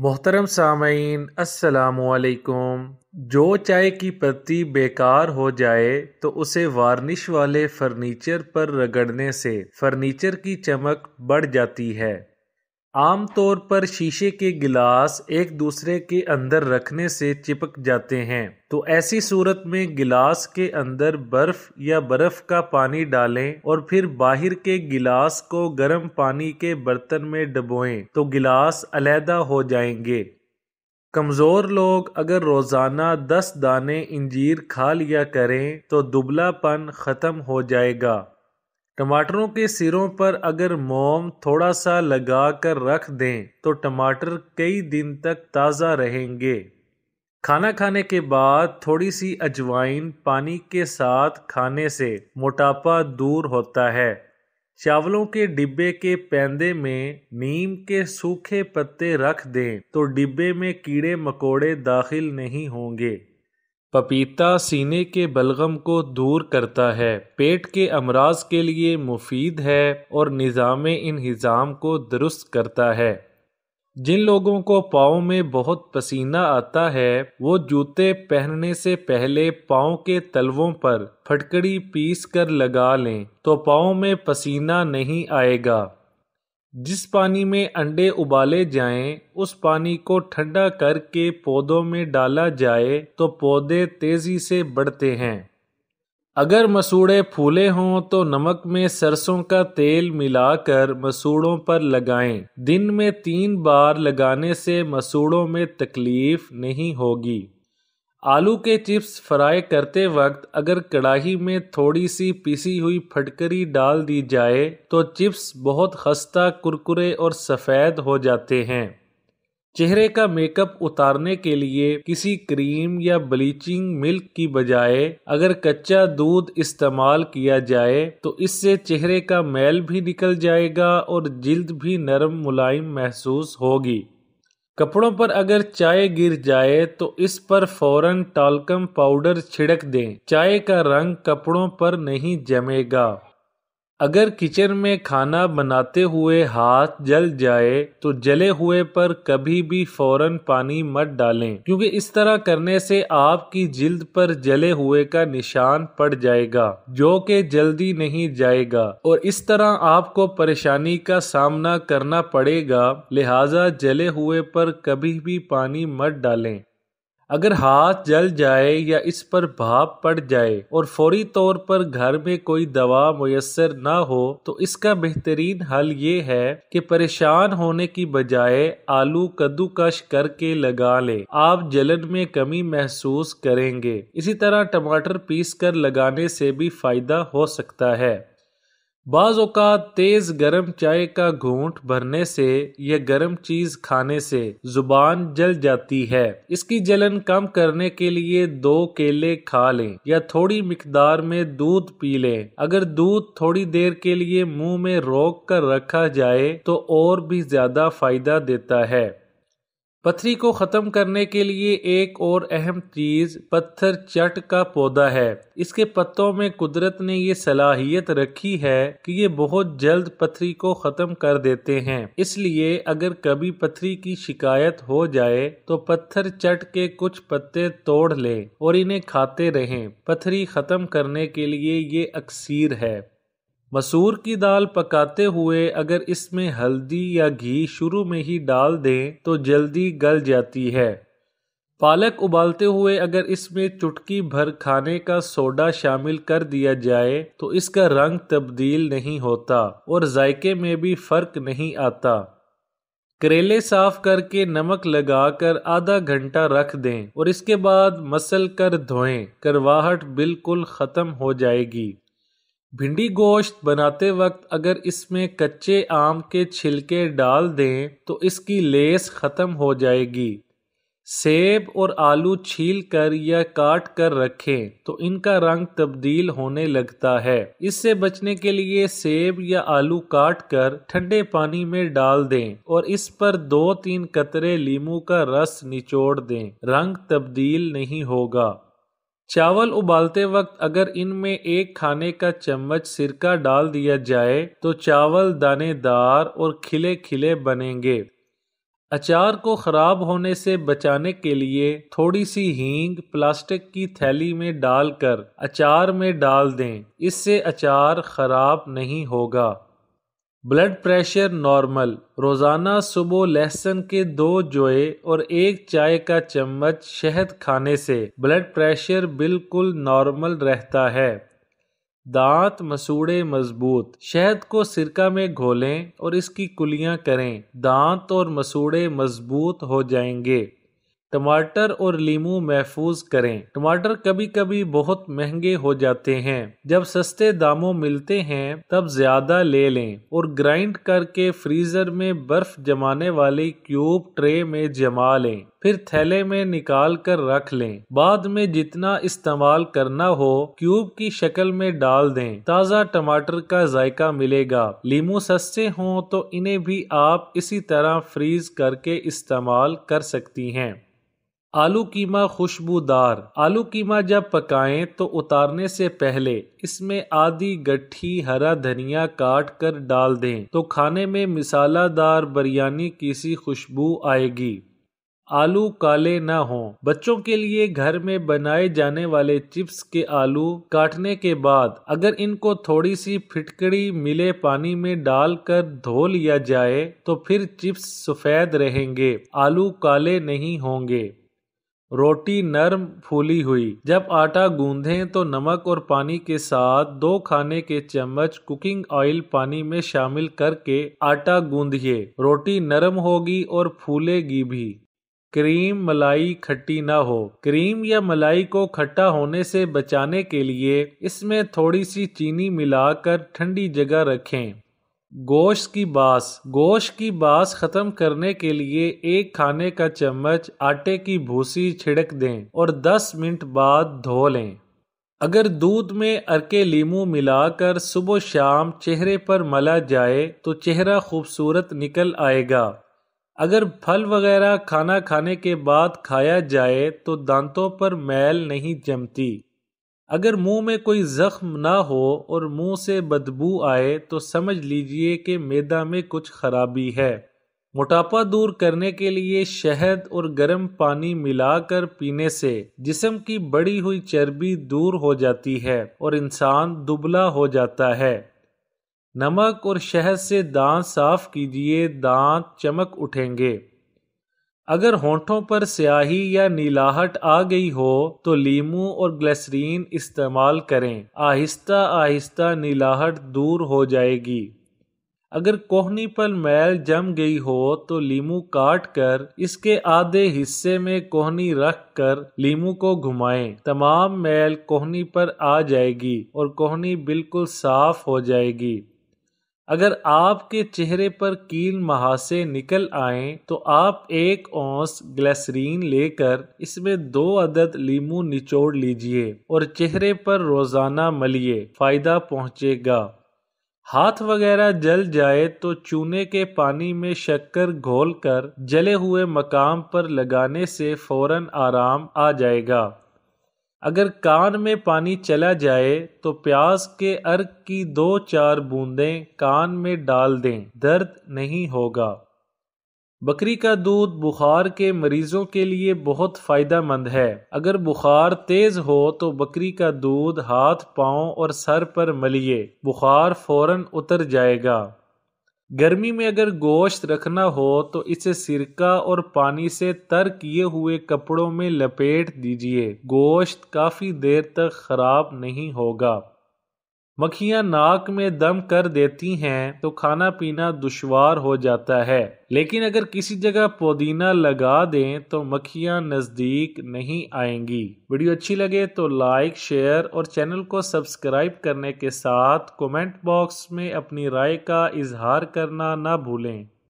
मोहतरम सामीन असलकुम जो चाय की पत्ती बेकार हो जाए तो उसे वार्निश वाले फर्नीचर पर रगड़ने से फर्नीचर की चमक बढ़ जाती है आमतौर पर शीशे के गिलास एक दूसरे के अंदर रखने से चिपक जाते हैं तो ऐसी सूरत में गिलास के अंदर बर्फ या बर्फ का पानी डालें और फिर बाहर के गिलास को गर्म पानी के बर्तन में डबोएं तो गिलास अलहदा हो जाएंगे कमज़ोर लोग अगर रोज़ाना दस दाने इंजीर खा लिया करें तो दुबलापन ख़त्म हो जाएगा टमाटरों के सिरों पर अगर मोम थोड़ा सा लगा कर रख दें तो टमाटर कई दिन तक ताज़ा रहेंगे खाना खाने के बाद थोड़ी सी अजवाइन पानी के साथ खाने से मोटापा दूर होता है चावलों के डिब्बे के पैंदे में नीम के सूखे पत्ते रख दें तो डिब्बे में कीड़े मकोड़े दाखिल नहीं होंगे पपीता सीने के बलगम को दूर करता है पेट के अमराज के लिए मुफीद है और निज़ाम इन्हज़ाम को दुरुस्त करता है जिन लोगों को पाँव में बहुत पसीना आता है वो जूते पहनने से पहले पाँव के तलवों पर फटकड़ी पीस कर लगा लें तो पाँव में पसीना नहीं आएगा जिस पानी में अंडे उबाले जाएं उस पानी को ठंडा करके पौधों में डाला जाए तो पौधे तेज़ी से बढ़ते हैं अगर मसूड़े फूले हों तो नमक में सरसों का तेल मिलाकर मसूड़ों पर लगाएं। दिन में तीन बार लगाने से मसूड़ों में तकलीफ नहीं होगी आलू के चिप्स फ्राई करते वक्त अगर कढ़ाई में थोड़ी सी पिसी हुई फटकरी डाल दी जाए तो चिप्स बहुत खस्ता कुरकुरे और सफ़ेद हो जाते हैं चेहरे का मेकअप उतारने के लिए किसी क्रीम या ब्लीचिंग मिल्क की बजाय अगर कच्चा दूध इस्तेमाल किया जाए तो इससे चेहरे का मैल भी निकल जाएगा और जिल्द भी नरम मुलायम महसूस होगी कपड़ों पर अगर चाय गिर जाए तो इस पर फौरन टालकम पाउडर छिड़क दें चाय का रंग कपड़ों पर नहीं जमेगा अगर किचन में खाना बनाते हुए हाथ जल जाए तो जले हुए पर कभी भी फौरन पानी मत डालें क्योंकि इस तरह करने से आपकी जिल्द पर जले हुए का निशान पड़ जाएगा जो कि जल्दी नहीं जाएगा और इस तरह आपको परेशानी का सामना करना पड़ेगा लिहाजा जले हुए पर कभी भी पानी मत डालें अगर हाथ जल जाए या इस पर भाप पड़ जाए और फौरी तौर पर घर में कोई दवा मैसर ना हो तो इसका बेहतरीन हल ये है कि परेशान होने की बजाय आलू कद्दूकश करके लगा ले आप जलन में कमी महसूस करेंगे इसी तरह टमाटर पीस कर लगाने से भी फायदा हो सकता है बाज़ात तेज़ गर्म चाय का घूट भरने से या गर्म चीज़ खाने से ज़ुबान जल जाती है इसकी जलन कम करने के लिए दो केले खा लें या थोड़ी मकदार में दूध पी लें अगर दूध थोड़ी देर के लिए मुंह में रोक कर रखा जाए तो और भी ज़्यादा फ़ायदा देता है पथरी को ख़त्म करने के लिए एक और अहम चीज़ पत्थर चट का पौधा है इसके पत्तों में कुदरत ने ये सलाहियत रखी है कि ये बहुत जल्द पथरी को ख़त्म कर देते हैं इसलिए अगर कभी पथरी की शिकायत हो जाए तो पत्थर चट के कुछ पत्ते तोड़ लें और इन्हें खाते रहें पथरी ख़त्म करने के लिए ये अक्सीर है मसूर की दाल पकाते हुए अगर इसमें हल्दी या घी शुरू में ही डाल दें तो जल्दी गल जाती है पालक उबालते हुए अगर इसमें चुटकी भर खाने का सोडा शामिल कर दिया जाए तो इसका रंग तब्दील नहीं होता और जायके में भी फर्क नहीं आता करेले साफ करके नमक लगाकर आधा घंटा रख दें और इसके बाद मसल कर धोएं करवाहट बिल्कुल ख़त्म हो जाएगी भिंडी गोश्त बनाते वक्त अगर इसमें कच्चे आम के छिलके डाल दें तो इसकी लेस ख़त्म हो जाएगी सेब और आलू छील कर या काट कर रखें तो इनका रंग तब्दील होने लगता है इससे बचने के लिए सेब या आलू काट कर ठंडे पानी में डाल दें और इस पर दो तीन कतरे लीमू का रस निचोड़ दें रंग तब्दील नहीं होगा चावल उबालते वक्त अगर इनमें एक खाने का चम्मच सिरका डाल दिया जाए तो चावल दानेदार और खिले खिले बनेंगे अचार को ख़राब होने से बचाने के लिए थोड़ी सी हींग प्लास्टिक की थैली में डालकर अचार में डाल दें इससे अचार ख़राब नहीं होगा ब्लड प्रेशर नॉर्मल रोज़ाना सुबह लहसुन के दो जोए और एक चाय का चम्मच शहद खाने से ब्लड प्रेशर बिल्कुल नॉर्मल रहता है दांत मसूड़े मजबूत शहद को सिरका में घोलें और इसकी कुलियां करें दांत और मसूड़े मजबूत हो जाएंगे टमाटर और लीमू महफूज करें टमाटर कभी कभी बहुत महंगे हो जाते हैं जब सस्ते दामों मिलते हैं तब ज्यादा ले लें और ग्राइंड करके फ्रीजर में बर्फ जमाने वाले क्यूब ट्रे में जमा लें फिर थैले में निकाल कर रख लें बाद में जितना इस्तेमाल करना हो क्यूब की शक्ल में डाल दें ताज़ा टमाटर का जायका मिलेगा लीमू सस्ते हों तो इन्हें भी आप इसी तरह फ्रीज करके इस्तेमाल कर सकती हैं आलू कीमा खुशबूदार आलू कीमा जब पकाएं तो उतारने से पहले इसमें आधी गट्ठी हरा धनिया काट कर डाल दें तो खाने में मिसालादार बिरयानी की सी खुशबू आएगी आलू काले ना हों बच्चों के लिए घर में बनाए जाने वाले चिप्स के आलू काटने के बाद अगर इनको थोड़ी सी फिटकड़ी मिले पानी में डालकर धो लिया जाए तो फिर चिप्स सफ़ेद रहेंगे आलू काले नहीं होंगे रोटी नरम फूली हुई जब आटा गूंधें तो नमक और पानी के साथ दो खाने के चम्मच कुकिंग ऑयल पानी में शामिल करके आटा गूंधिए रोटी नरम होगी और फूलेगी भी क्रीम मलाई खट्टी ना हो क्रीम या मलाई को खट्टा होने से बचाने के लिए इसमें थोड़ी सी चीनी मिलाकर ठंडी जगह रखें गोश की बास गोश की बास ख़त्म करने के लिए एक खाने का चम्मच आटे की भूसी छिड़क दें और 10 मिनट बाद धो लें अगर दूध में अरके लीमू मिलाकर सुबह शाम चेहरे पर मला जाए तो चेहरा खूबसूरत निकल आएगा अगर फल वगैरह खाना खाने के बाद खाया जाए तो दांतों पर मैल नहीं जमती अगर मुंह में कोई ज़ख्म ना हो और मुंह से बदबू आए तो समझ लीजिए कि मैदा में कुछ खराबी है मोटापा दूर करने के लिए शहद और गर्म पानी मिलाकर पीने से जिसम की बड़ी हुई चर्बी दूर हो जाती है और इंसान दुबला हो जाता है नमक और शहद से दांत साफ कीजिए दांत चमक उठेंगे अगर होठों पर स्याही या नीलाहट आ गई हो तो लीमू और ग्लिसरीन इस्तेमाल करें आहिस्ता आहिस्ता नीलाहट दूर हो जाएगी अगर कोहनी पर मैल जम गई हो तो लीमू काट कर इसके आधे हिस्से में कोहनी रख कर लीमू को घुमाएं तमाम मैल कोहनी पर आ जाएगी और कोहनी बिल्कुल साफ हो जाएगी अगर आपके चेहरे पर कील महासे निकल आए तो आप एक औंस ग्लैसरीन लेकर इसमें दो अदद लीमू निचोड़ लीजिए और चेहरे पर रोज़ाना मलिए फ़ायदा पहुंचेगा हाथ वगैरह जल जाए तो चूने के पानी में शक्कर घोलकर जले हुए मकाम पर लगाने से फौरन आराम आ जाएगा अगर कान में पानी चला जाए तो प्याज के अर्क की दो चार बूंदें कान में डाल दें दर्द नहीं होगा बकरी का दूध बुखार के मरीजों के लिए बहुत फ़ायदा मंद है अगर बुखार तेज़ हो तो बकरी का दूध हाथ पाँव और सर पर मलिए बुखार फौरन उतर जाएगा गर्मी में अगर गोश्त रखना हो तो इसे सिरका और पानी से तर किए हुए कपड़ों में लपेट दीजिए गोश्त काफ़ी देर तक ख़राब नहीं होगा मक्खियाँ नाक में दम कर देती हैं तो खाना पीना दुशवार हो जाता है लेकिन अगर किसी जगह पुदीना लगा दें तो मक्खियाँ नज़दीक नहीं आएंगी वीडियो अच्छी लगे तो लाइक शेयर और चैनल को सब्सक्राइब करने के साथ कमेंट बॉक्स में अपनी राय का इजहार करना ना भूलें